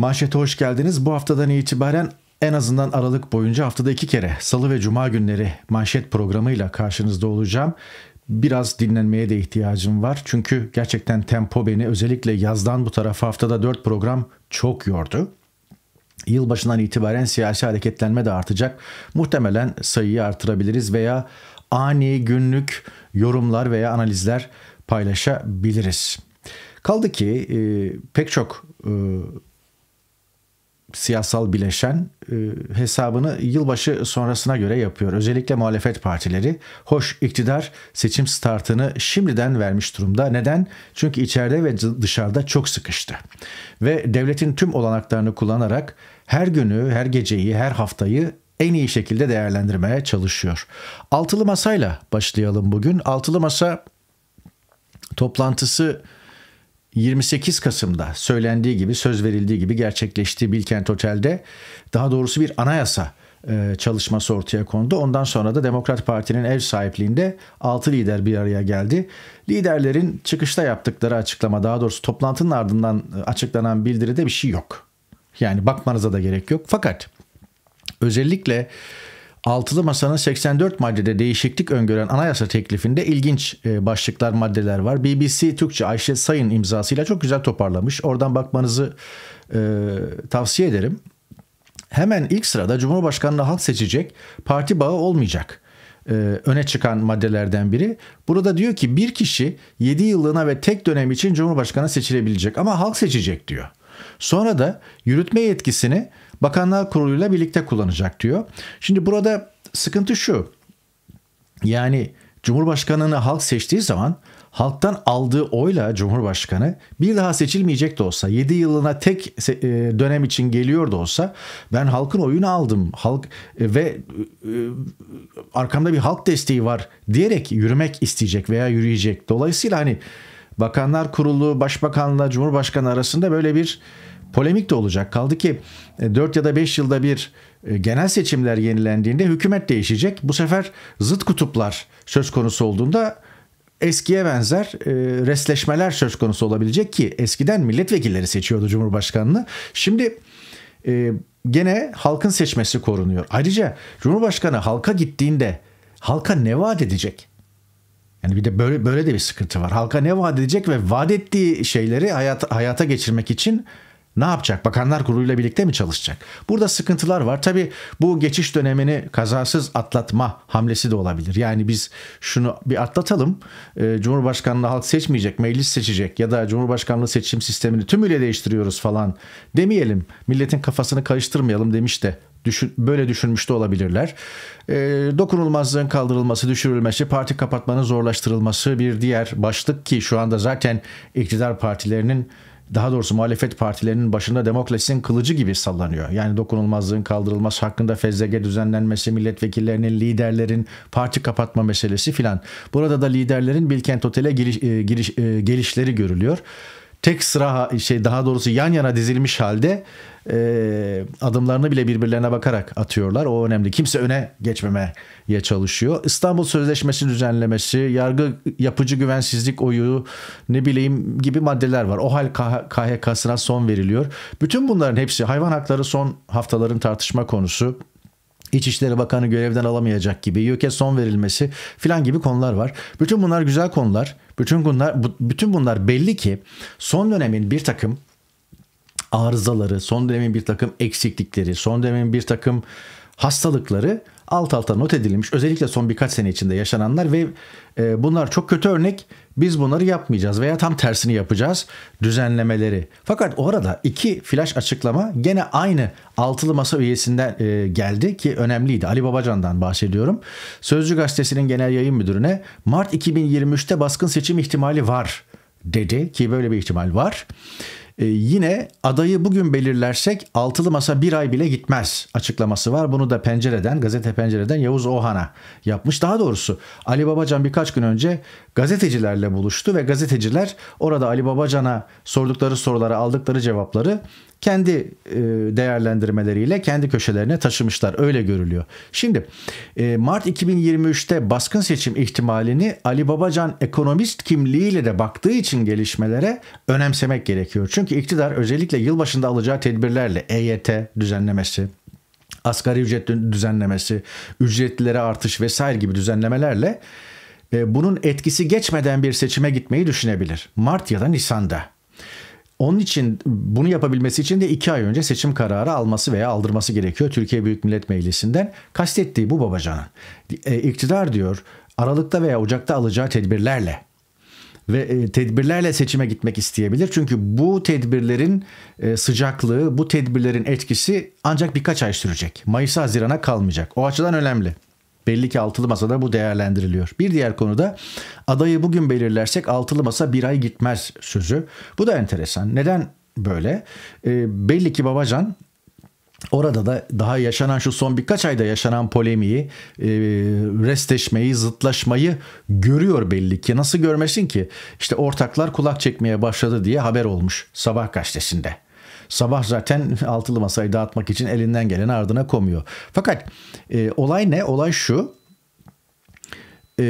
Manşete hoş geldiniz. Bu haftadan itibaren en azından Aralık boyunca haftada iki kere Salı ve Cuma günleri manşet programıyla karşınızda olacağım. Biraz dinlenmeye de ihtiyacım var. Çünkü gerçekten tempo beni özellikle yazdan bu tarafa haftada dört program çok yordu. Yılbaşından itibaren siyasi hareketlenme de artacak. Muhtemelen sayıyı artırabiliriz veya ani günlük yorumlar veya analizler paylaşabiliriz. Kaldı ki e, pek çok e, siyasal bileşen e, hesabını yılbaşı sonrasına göre yapıyor. Özellikle muhalefet partileri hoş iktidar seçim startını şimdiden vermiş durumda. Neden? Çünkü içeride ve dışarıda çok sıkıştı. Ve devletin tüm olanaklarını kullanarak her günü, her geceyi, her haftayı en iyi şekilde değerlendirmeye çalışıyor. Altılı masayla başlayalım bugün. Altılı masa toplantısı 28 Kasım'da söylendiği gibi, söz verildiği gibi gerçekleşti Bilkent Otel'de. Daha doğrusu bir anayasa e, çalışması ortaya kondu. Ondan sonra da Demokrat Parti'nin ev sahipliğinde 6 lider bir araya geldi. Liderlerin çıkışta yaptıkları açıklama, daha doğrusu toplantının ardından e, açıklanan bildiride bir şey yok. Yani bakmanıza da gerek yok. Fakat özellikle Altılı Masa'nın 84 maddede değişiklik öngören anayasa teklifinde ilginç e, başlıklar, maddeler var. BBC Türkçe Ayşe Sayın imzasıyla çok güzel toparlamış. Oradan bakmanızı e, tavsiye ederim. Hemen ilk sırada cumhurbaşkanını halk seçecek, parti bağı olmayacak e, öne çıkan maddelerden biri. Burada diyor ki bir kişi 7 yıllığına ve tek dönem için Cumhurbaşkanı seçilebilecek ama halk seçecek diyor. Sonra da yürütme yetkisini Bakanlar Kurulu'yla birlikte kullanacak diyor. Şimdi burada sıkıntı şu. Yani Cumhurbaşkanını halk seçtiği zaman halktan aldığı oyla Cumhurbaşkanı bir daha seçilmeyecek de olsa 7 yılına tek e, dönem için geliyor da olsa ben halkın oyunu aldım halk e, ve e, arkamda bir halk desteği var diyerek yürümek isteyecek veya yürüyecek. Dolayısıyla hani Bakanlar Kurulu Başbakanla Cumhurbaşkanı arasında böyle bir polemik de olacak. Kaldı ki 4 e, ya da 5 yılda bir e, genel seçimler yenilendiğinde hükümet değişecek. Bu sefer zıt kutuplar söz konusu olduğunda eskiye benzer e, resleşmeler söz konusu olabilecek ki eskiden milletvekilleri seçiyordu Cumhurbaşkanını. Şimdi e, gene halkın seçmesi korunuyor. Ayrıca Cumhurbaşkanı halka gittiğinde halka ne vaat edecek? Yani bir de böyle böyle de bir sıkıntı var. Halka ne vaat edecek ve vaat ettiği şeyleri hayat, hayata geçirmek için ne yapacak? Bakanlar Kurulu'yla birlikte mi çalışacak? Burada sıkıntılar var. Tabii bu geçiş dönemini kazasız atlatma hamlesi de olabilir. Yani biz şunu bir atlatalım. Ee, Cumhurbaşkanlığı halk seçmeyecek, meclis seçecek ya da Cumhurbaşkanlığı seçim sistemini tümüyle değiştiriyoruz falan demeyelim. Milletin kafasını karıştırmayalım demiş de düşün, böyle düşünmüş de olabilirler. Ee, dokunulmazlığın kaldırılması, düşürülmesi, parti kapatmanın zorlaştırılması bir diğer başlık ki şu anda zaten iktidar partilerinin daha doğrusu muhalefet partilerinin başında demokrasinin kılıcı gibi sallanıyor. Yani dokunulmazlığın kaldırılması hakkında fezlege düzenlenmesi, milletvekillerinin, liderlerin parti kapatma meselesi filan. Burada da liderlerin Bilkent Otel'e giriş, e, giriş, e, gelişleri görülüyor tek sıra şey daha doğrusu yan yana dizilmiş halde e, adımlarını bile birbirlerine bakarak atıyorlar. O önemli. Kimse öne geçmemeye çalışıyor. İstanbul Sözleşmesi düzenlemesi, yargı yapıcı güvensizlik oyu ne bileyim gibi maddeler var. OHAL KHK'sına son veriliyor. Bütün bunların hepsi hayvan hakları son haftaların tartışma konusu. İçişleri Bakanı görevden alamayacak gibi, YÖK'e son verilmesi filan gibi konular var. Bütün bunlar güzel konular. Bütün bunlar bütün bunlar belli ki son dönemin bir takım arızaları, son dönemin bir takım eksiklikleri, son dönemin bir takım hastalıkları alt alta not edilmiş. Özellikle son birkaç sene içinde yaşananlar ve e, bunlar çok kötü örnek. Biz bunları yapmayacağız veya tam tersini yapacağız düzenlemeleri. Fakat o arada iki flash açıklama gene aynı altılı masa üyesinden e, geldi ki önemliydi. Ali Babacan'dan bahsediyorum. Sözcü Gazetesi'nin genel yayın müdürüne Mart 2023'te baskın seçim ihtimali var dedi ki böyle bir ihtimal var. Ee, yine adayı bugün belirlersek altılı masa bir ay bile gitmez açıklaması var. Bunu da pencereden, gazete pencereden Yavuz Ohan'a yapmış. Daha doğrusu Ali Babacan birkaç gün önce gazetecilerle buluştu ve gazeteciler orada Ali Babacan'a sordukları sorulara aldıkları cevapları kendi e, değerlendirmeleriyle kendi köşelerine taşımışlar. Öyle görülüyor. Şimdi e, Mart 2023'te baskın seçim ihtimalini Ali Babacan ekonomist kimliğiyle de baktığı için gelişmelere önemsemek gerekiyor. Çünkü ki iktidar özellikle yılbaşında alacağı tedbirlerle EYT düzenlemesi, asgari ücret düzenlemesi, ücretlilere artış vesaire gibi düzenlemelerle e, bunun etkisi geçmeden bir seçime gitmeyi düşünebilir. Mart ya da Nisan'da. Onun için bunu yapabilmesi için de iki ay önce seçim kararı alması veya aldırması gerekiyor Türkiye Büyük Millet Meclisi'nden. Kastettiği bu babacanın. E, iktidar diyor Aralık'ta veya Ocak'ta alacağı tedbirlerle ve e, tedbirlerle seçime gitmek isteyebilir. Çünkü bu tedbirlerin e, sıcaklığı, bu tedbirlerin etkisi ancak birkaç ay sürecek. Mayıs'a Haziran'a kalmayacak. O açıdan önemli. Belli ki altılı masada bu değerlendiriliyor. Bir diğer konuda adayı bugün belirlersek altılı masa bir ay gitmez sözü. Bu da enteresan. Neden böyle? E, belli ki Babacan Orada da daha yaşanan şu son birkaç ayda yaşanan polemiği, resteşmeyi restleşmeyi, zıtlaşmayı görüyor belli ki. Nasıl görmesin ki? İşte ortaklar kulak çekmeye başladı diye haber olmuş sabah gazetesinde. Sabah zaten altılı masayı dağıtmak için elinden geleni ardına komuyor. Fakat e, olay ne? Olay şu. E,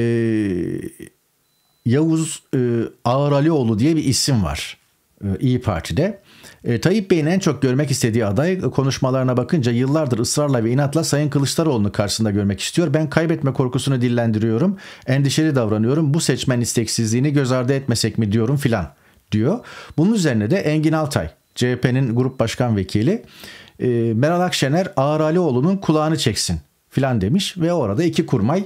Yavuz e, Ağır diye bir isim var e, İyi Parti'de. E, Tayyip Bey'in en çok görmek istediği aday konuşmalarına bakınca yıllardır ısrarla ve inatla Sayın Kılıçdaroğlu'nu karşısında görmek istiyor. Ben kaybetme korkusunu dillendiriyorum, endişeli davranıyorum, bu seçmen isteksizliğini göz ardı etmesek mi diyorum filan diyor. Bunun üzerine de Engin Altay, CHP'nin grup başkan vekili e, Meral Akşener Alioğlu'nun kulağını çeksin filan demiş ve orada iki kurmay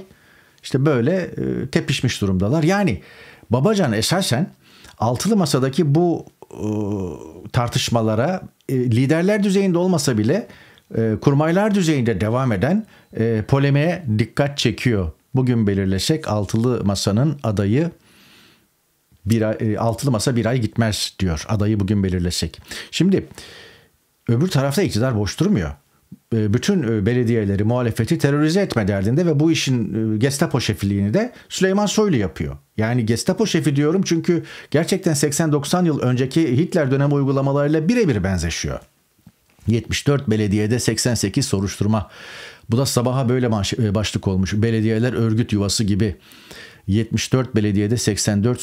işte böyle e, tepişmiş durumdalar. Yani Babacan esasen altılı masadaki bu e, tartışmalara e, liderler düzeyinde olmasa bile e, kurmaylar düzeyinde devam eden polemiğe dikkat çekiyor. Bugün belirlesek altılı masanın adayı bir ay, altılı masa bir ay gitmez diyor. Adayı bugün belirlesek. Şimdi öbür tarafta iktidar boş durmuyor. E, bütün e, belediyeleri, muhalefeti terörize etme derdinde ve bu işin e, Gestapo şefiliğini de Süleyman Soylu yapıyor. Yani Gestapo şefi diyorum çünkü gerçekten 80-90 yıl önceki Hitler dönem uygulamalarıyla birebir benzeşiyor. 74 belediyede 88 soruşturma. Bu da sabaha böyle başlık olmuş. Belediyeler örgüt yuvası gibi. 74 belediyede 84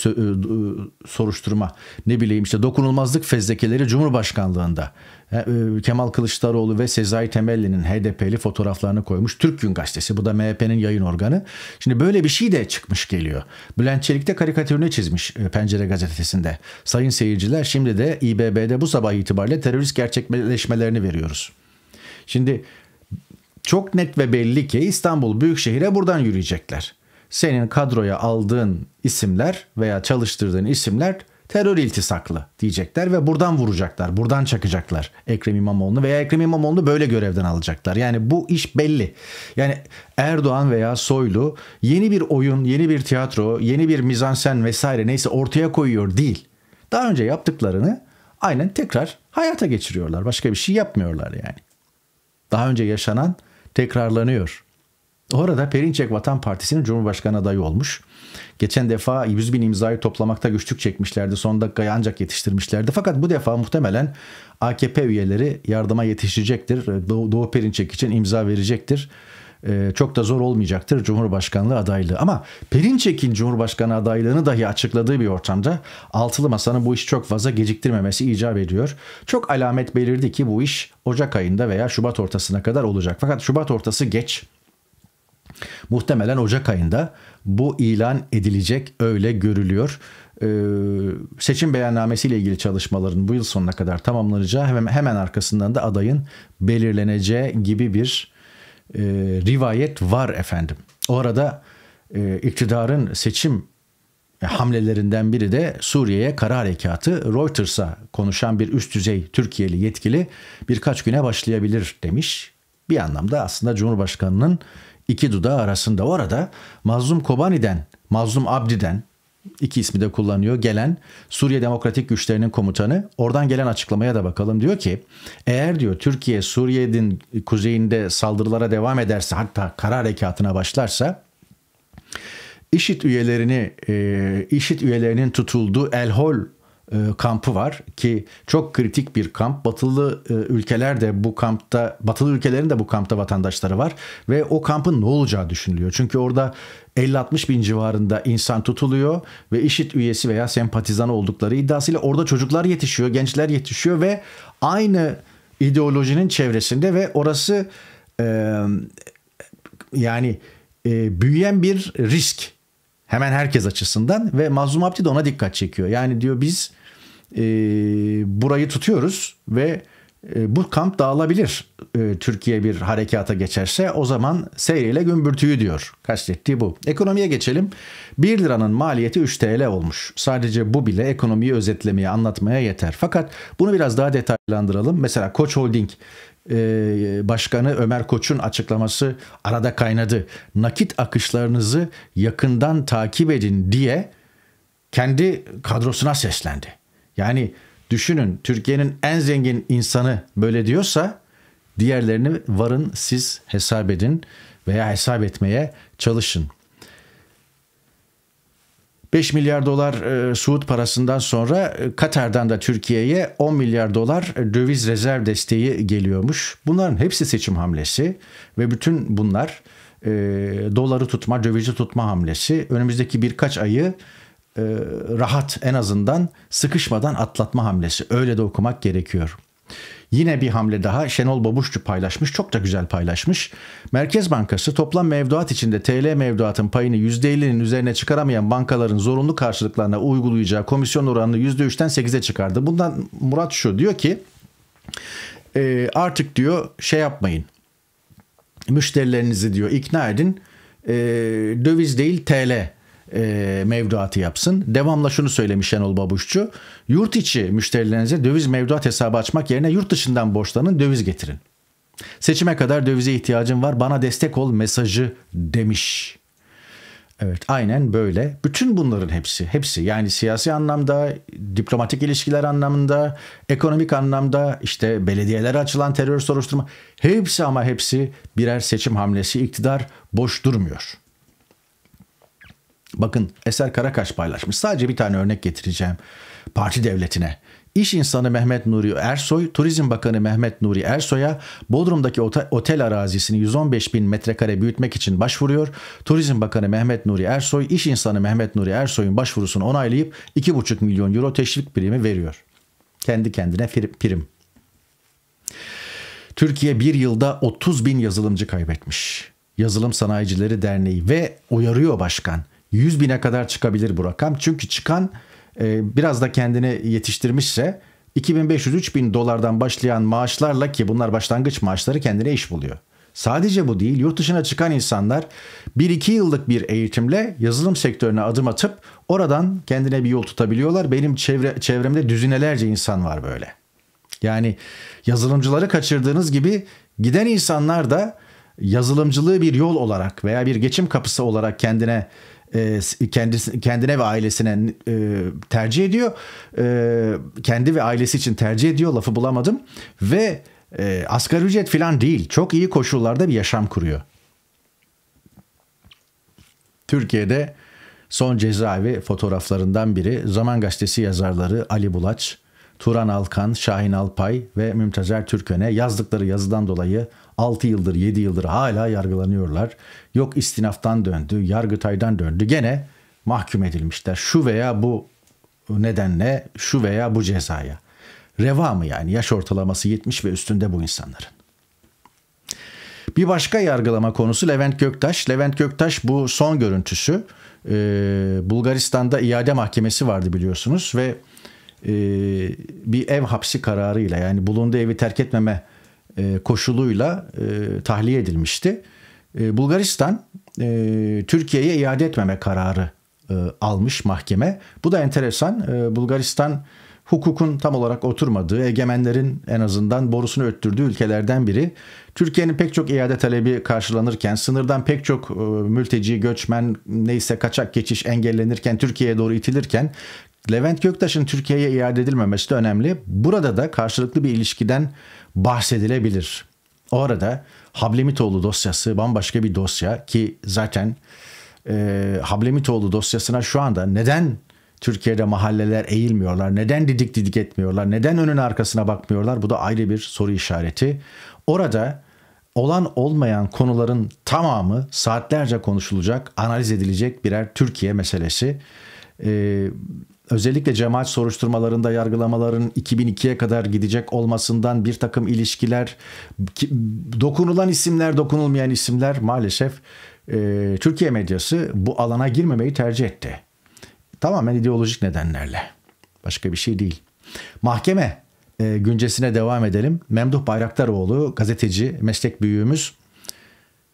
soruşturma. Ne bileyim işte dokunulmazlık fezlekeleri Cumhurbaşkanlığında. E, Kemal Kılıçdaroğlu ve Sezai Temelli'nin HDP'li fotoğraflarını koymuş. Türk Gün Gazetesi bu da MHP'nin yayın organı. Şimdi böyle bir şey de çıkmış geliyor. Bülent Çelik de karikatürünü çizmiş e, Pencere Gazetesi'nde. Sayın seyirciler şimdi de İBB'de bu sabah itibariyle terörist gerçekleşmelerini veriyoruz. Şimdi çok net ve belli ki İstanbul Büyükşehir'e buradan yürüyecekler. Senin kadroya aldığın isimler veya çalıştırdığın isimler terör iltisaklı diyecekler ve buradan vuracaklar, buradan çakacaklar Ekrem İmamoğlu'nu veya Ekrem İmamoğlu'nu böyle görevden alacaklar. Yani bu iş belli. Yani Erdoğan veya Soylu yeni bir oyun, yeni bir tiyatro, yeni bir mizansen vesaire neyse ortaya koyuyor değil. Daha önce yaptıklarını aynen tekrar hayata geçiriyorlar. Başka bir şey yapmıyorlar yani. Daha önce yaşanan tekrarlanıyor. Orada Perinçek Vatan Partisi'nin Cumhurbaşkanı adayı olmuş. Geçen defa 100 bin imzayı toplamakta güçlük çekmişlerdi. Son dakikaya ancak yetiştirmişlerdi. Fakat bu defa muhtemelen AKP üyeleri yardıma yetişecektir. Doğu, Doğu Perinçek için imza verecektir ee, çok da zor olmayacaktır Cumhurbaşkanlığı adaylığı. Ama Perinçek'in Cumhurbaşkanı adaylığını dahi açıkladığı bir ortamda altılı masanın bu işi çok fazla geciktirmemesi icap ediyor. Çok alamet belirdi ki bu iş Ocak ayında veya Şubat ortasına kadar olacak. Fakat Şubat ortası geç. Muhtemelen Ocak ayında bu ilan edilecek öyle görülüyor. Ee, seçim beyannamesi ile ilgili çalışmaların bu yıl sonuna kadar tamamlanacağı hemen, hemen arkasından da adayın belirleneceği gibi bir e, rivayet var efendim. O arada e, iktidarın seçim hamlelerinden biri de Suriye'ye kara harekatı Reuters'a konuşan bir üst düzey Türkiye'li yetkili birkaç güne başlayabilir demiş. Bir anlamda aslında Cumhurbaşkanı'nın iki dudağı arasında. Orada Mazlum Kobani'den, Mazlum Abdi'den iki ismi de kullanıyor. Gelen Suriye Demokratik Güçlerinin komutanı oradan gelen açıklamaya da bakalım. Diyor ki eğer diyor Türkiye Suriye'nin kuzeyinde saldırılara devam ederse hatta kara harekatına başlarsa IŞİD üyelerini, e, IŞİD üyelerinin tutulduğu El Hol e, kampı var ki çok kritik bir kamp. Batılı e, ülkeler de bu kampta, batılı ülkelerin de bu kampta vatandaşları var ve o kampın ne olacağı düşünülüyor. Çünkü orada 50-60 bin civarında insan tutuluyor ve IŞİD üyesi veya sempatizanı oldukları iddiasıyla orada çocuklar yetişiyor, gençler yetişiyor ve aynı ideolojinin çevresinde ve orası e, yani e, büyüyen bir risk hemen herkes açısından ve Mazlum Abdi de ona dikkat çekiyor. Yani diyor biz e, burayı tutuyoruz ve e, bu kamp dağılabilir. E, Türkiye bir harekata geçerse o zaman seyriyle gümbürtüyü diyor. Kastettiği bu. Ekonomiye geçelim. 1 liranın maliyeti 3 TL olmuş. Sadece bu bile ekonomiyi özetlemeye, anlatmaya yeter. Fakat bunu biraz daha detaylandıralım. Mesela Koç Holding e, Başkanı Ömer Koç'un açıklaması arada kaynadı. Nakit akışlarınızı yakından takip edin diye kendi kadrosuna seslendi. Yani düşünün Türkiye'nin en zengin insanı böyle diyorsa diğerlerini varın siz hesap edin veya hesap etmeye çalışın. 5 milyar dolar e, Suud parasından sonra e, Katar'dan da Türkiye'ye 10 milyar dolar e, döviz rezerv desteği geliyormuş. Bunların hepsi seçim hamlesi ve bütün bunlar e, doları tutma, dövizi tutma hamlesi. Önümüzdeki birkaç ayı e, rahat en azından sıkışmadan atlatma hamlesi. Öyle de okumak gerekiyor. Yine bir hamle daha Şenol Babuşçu paylaşmış. Çok da güzel paylaşmış. Merkez Bankası toplam mevduat içinde TL mevduatın payını %50'nin üzerine çıkaramayan bankaların zorunlu karşılıklarına uygulayacağı komisyon oranını %3'ten 8'e çıkardı. Bundan Murat şu diyor ki e, artık diyor şey yapmayın. Müşterilerinizi diyor ikna edin. E, döviz değil TL e, mevduatı yapsın. Devamla şunu söylemiş Şenol Babuşçu. Yurt içi müşterilerinize döviz mevduat hesabı açmak yerine yurt dışından borçlanın döviz getirin. Seçime kadar dövize ihtiyacın var bana destek ol mesajı demiş. Evet aynen böyle. Bütün bunların hepsi, hepsi yani siyasi anlamda, diplomatik ilişkiler anlamında, ekonomik anlamda işte belediyelere açılan terör soruşturma hepsi ama hepsi birer seçim hamlesi iktidar boş durmuyor. Bakın Eser Karakaş paylaşmış. Sadece bir tane örnek getireceğim. Parti devletine. İş insanı Mehmet Nuri Ersoy, Turizm Bakanı Mehmet Nuri Ersoy'a Bodrum'daki otel, arazisini 115 bin metrekare büyütmek için başvuruyor. Turizm Bakanı Mehmet Nuri Ersoy, iş insanı Mehmet Nuri Ersoy'un başvurusunu onaylayıp 2,5 milyon euro teşvik primi veriyor. Kendi kendine prim. Türkiye bir yılda 30 bin yazılımcı kaybetmiş. Yazılım Sanayicileri Derneği ve uyarıyor başkan. 100 bine kadar çıkabilir bu rakam. Çünkü çıkan e, biraz da kendini yetiştirmişse 2500-3000 dolardan başlayan maaşlarla ki bunlar başlangıç maaşları kendine iş buluyor. Sadece bu değil yurt dışına çıkan insanlar 1-2 yıllık bir eğitimle yazılım sektörüne adım atıp oradan kendine bir yol tutabiliyorlar. Benim çevre, çevremde düzinelerce insan var böyle. Yani yazılımcıları kaçırdığınız gibi giden insanlar da yazılımcılığı bir yol olarak veya bir geçim kapısı olarak kendine e, kendisi, kendine ve ailesine e, tercih ediyor. E, kendi ve ailesi için tercih ediyor lafı bulamadım. Ve e, asgari ücret falan değil. Çok iyi koşullarda bir yaşam kuruyor. Türkiye'de son cezaevi fotoğraflarından biri Zaman Gazetesi yazarları Ali Bulaç, Turan Alkan, Şahin Alpay ve Mümtazer Türköne yazdıkları yazıdan dolayı 6 yıldır 7 yıldır hala yargılanıyorlar. Yok istinaftan döndü, yargıtaydan döndü. Gene mahkum edilmişler. Şu veya bu nedenle şu veya bu cezaya. Reva mı yani? Yaş ortalaması 70 ve üstünde bu insanların. Bir başka yargılama konusu Levent Göktaş. Levent Göktaş bu son görüntüsü. Ee, Bulgaristan'da iade mahkemesi vardı biliyorsunuz ve e, bir ev hapsi kararıyla yani bulunduğu evi terk etmeme e, koşuluyla e, tahliye edilmişti. E, Bulgaristan Türkiye'ye iade etmeme kararı almış mahkeme. Bu da enteresan. Bulgaristan hukukun tam olarak oturmadığı, egemenlerin en azından borusunu öttürdüğü ülkelerden biri. Türkiye'nin pek çok iade talebi karşılanırken, sınırdan pek çok e, mülteci, göçmen, neyse kaçak geçiş engellenirken, Türkiye'ye doğru itilirken Levent Göktaş'ın Türkiye'ye iade edilmemesi de önemli. Burada da karşılıklı bir ilişkiden bahsedilebilir. O arada Hablemitoğlu dosyası bambaşka bir dosya ki zaten e, Hablemitoğlu dosyasına şu anda neden Türkiye'de mahalleler eğilmiyorlar, neden didik didik etmiyorlar, neden önün arkasına bakmıyorlar bu da ayrı bir soru işareti. Orada olan olmayan konuların tamamı saatlerce konuşulacak, analiz edilecek birer Türkiye meselesi. Ee, özellikle cemaat soruşturmalarında yargılamaların 2002'ye kadar gidecek olmasından bir takım ilişkiler, dokunulan isimler, dokunulmayan isimler maalesef e, Türkiye medyası bu alana girmemeyi tercih etti. Tamamen ideolojik nedenlerle. Başka bir şey değil. Mahkeme e, güncesine devam edelim. Memduh Bayraktaroğlu gazeteci, meslek büyüğümüz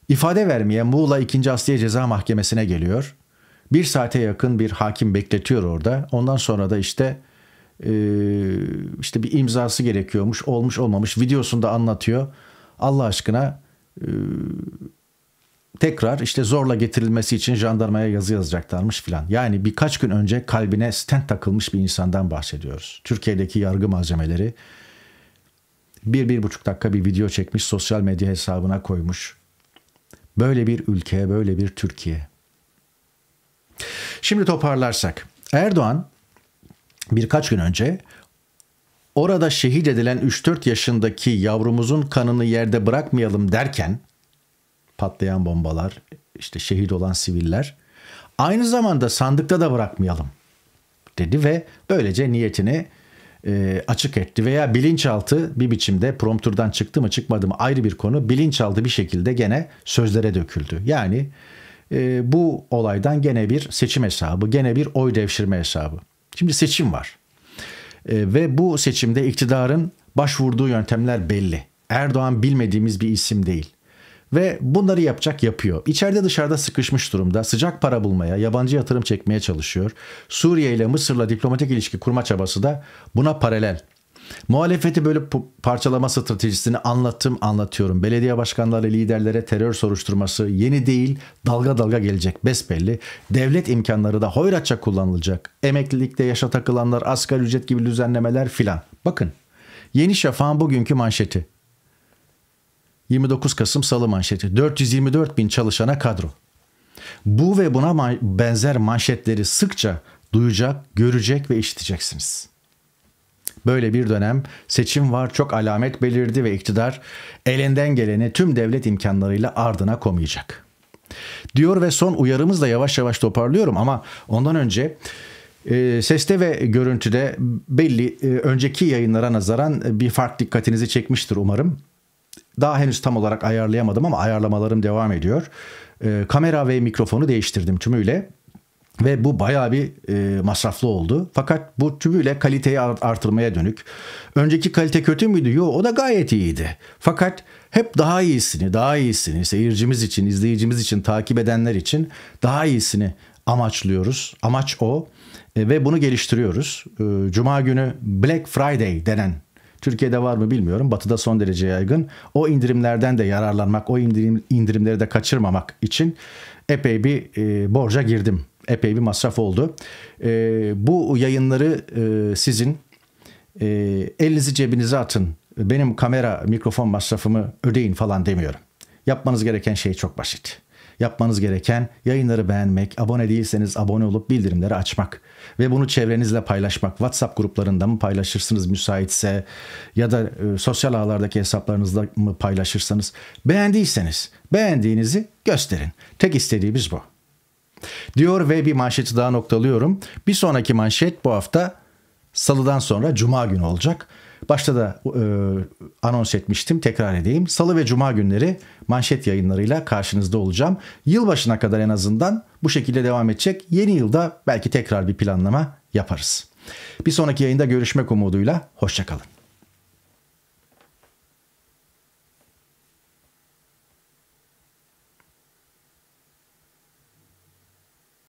ifade vermeye Muğla 2. Asliye Ceza Mahkemesi'ne geliyor. Bir saate yakın bir hakim bekletiyor orada. Ondan sonra da işte e, işte bir imzası gerekiyormuş. Olmuş olmamış videosunda anlatıyor. Allah aşkına e, tekrar işte zorla getirilmesi için jandarmaya yazı yazacaklarmış filan. Yani birkaç gün önce kalbine stent takılmış bir insandan bahsediyoruz. Türkiye'deki yargı malzemeleri bir, bir buçuk dakika bir video çekmiş sosyal medya hesabına koymuş. Böyle bir ülke, böyle bir Türkiye. Şimdi toparlarsak. Erdoğan birkaç gün önce orada şehit edilen 3-4 yaşındaki yavrumuzun kanını yerde bırakmayalım derken patlayan bombalar, işte şehit olan siviller aynı zamanda sandıkta da bırakmayalım dedi ve böylece niyetini e, açık etti veya bilinçaltı bir biçimde prompturdan çıktı mı çıkmadı mı ayrı bir konu bilinçaltı bir şekilde gene sözlere döküldü. Yani e, bu olaydan gene bir seçim hesabı, gene bir oy devşirme hesabı. Şimdi seçim var. E, ve bu seçimde iktidarın başvurduğu yöntemler belli. Erdoğan bilmediğimiz bir isim değil. Ve bunları yapacak yapıyor. İçeride dışarıda sıkışmış durumda. Sıcak para bulmaya, yabancı yatırım çekmeye çalışıyor. Suriye ile Mısır'la diplomatik ilişki kurma çabası da buna paralel. Muhalefeti böyle parçalama stratejisini anlattım anlatıyorum. Belediye başkanları liderlere terör soruşturması yeni değil dalga dalga gelecek besbelli. Devlet imkanları da hoyratça kullanılacak. Emeklilikte yaşa takılanlar asgari ücret gibi düzenlemeler filan. Bakın Yeni Şafak'ın bugünkü manşeti. 29 Kasım Salı manşeti. 424 bin çalışana kadro. Bu ve buna benzer manşetleri sıkça duyacak, görecek ve işiteceksiniz.'' Böyle bir dönem seçim var çok alamet belirdi ve iktidar elinden geleni tüm devlet imkanlarıyla ardına komayacak. Diyor ve son uyarımızla yavaş yavaş toparlıyorum ama ondan önce e, seste ve görüntüde belli e, önceki yayınlara nazaran e, bir fark dikkatinizi çekmiştir umarım. Daha henüz tam olarak ayarlayamadım ama ayarlamalarım devam ediyor. E, kamera ve mikrofonu değiştirdim tümüyle. Ve bu bayağı bir e, masraflı oldu. Fakat bu tümüyle kaliteyi artırmaya dönük. Önceki kalite kötü müydü? Yok o da gayet iyiydi. Fakat hep daha iyisini, daha iyisini seyircimiz için, izleyicimiz için, takip edenler için daha iyisini amaçlıyoruz. Amaç o e, ve bunu geliştiriyoruz. E, Cuma günü Black Friday denen Türkiye'de var mı bilmiyorum. Batı'da son derece yaygın. O indirimlerden de yararlanmak, o indirim, indirimleri de kaçırmamak için epey bir e, borca girdim epey bir masraf oldu. E, bu yayınları e, sizin e, elinizi cebinize atın. Benim kamera, mikrofon masrafımı ödeyin falan demiyorum. Yapmanız gereken şey çok basit. Yapmanız gereken yayınları beğenmek, abone değilseniz abone olup bildirimleri açmak ve bunu çevrenizle paylaşmak. WhatsApp gruplarında mı paylaşırsınız müsaitse ya da e, sosyal ağlardaki hesaplarınızda mı paylaşırsanız beğendiyseniz beğendiğinizi gösterin. Tek istediğimiz bu. Diyor ve bir manşeti daha noktalıyorum. Bir sonraki manşet bu hafta salıdan sonra cuma günü olacak. Başta da e, anons etmiştim tekrar edeyim. Salı ve cuma günleri manşet yayınlarıyla karşınızda olacağım. Yılbaşına kadar en azından bu şekilde devam edecek. Yeni yılda belki tekrar bir planlama yaparız. Bir sonraki yayında görüşmek umuduyla hoşçakalın.